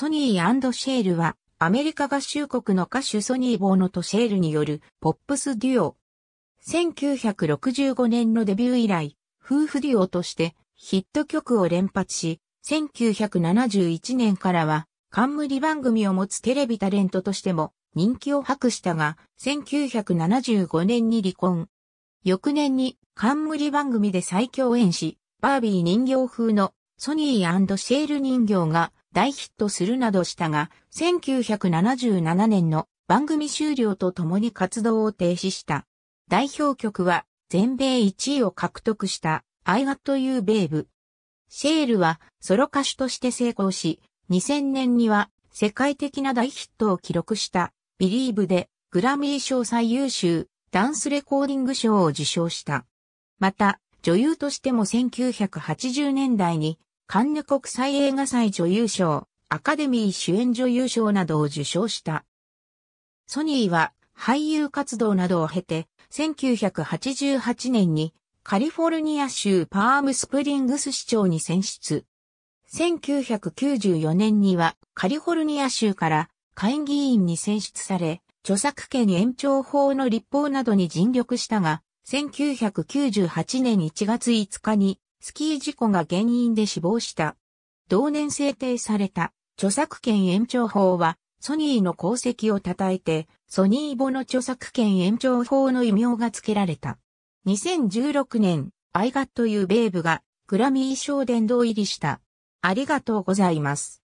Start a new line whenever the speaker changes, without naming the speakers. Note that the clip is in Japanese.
ソニーシェールは、アメリカ合衆国の歌手ソニー・ボーノとシ
ェールによるポップスデュオ。1965年のデビュー以来、夫婦デュオとしてヒット曲を連発し、1971年からは冠番組を持つテレビタレントとしても人気を博したが、1975年に離婚。翌年に冠番組で再共演し、バービー人形風のソニーシェール人形が大ヒットするなどしたが、1977年の番組終了とともに活動を停止した。代表曲は全米1位を獲得した I Got You Babe。シェールはソロ歌手として成功し、2000年には世界的な大ヒットを記録したビリーブでグラミー賞最優秀ダンスレコーディング賞を受賞した。また、女優としても1980年代にカンヌ国際映画祭女優賞、アカデミー主演女優賞などを受賞した。ソニーは俳優活動などを経て、1988年にカリフォルニア州パームスプリングス市長に選出。1994年にはカリフォルニア州から会議員に選出され、著作権延長法の立法などに尽力したが、1998年1月5日にスキー事故が原因で死亡した。同年制定された著作権延長法は、ソニーの功績を称えて、ソニーボの著作権延長法の異名が付けられた。2016年、I
Got You Babe がグラミー賞殿堂入りした。ありがとうございます。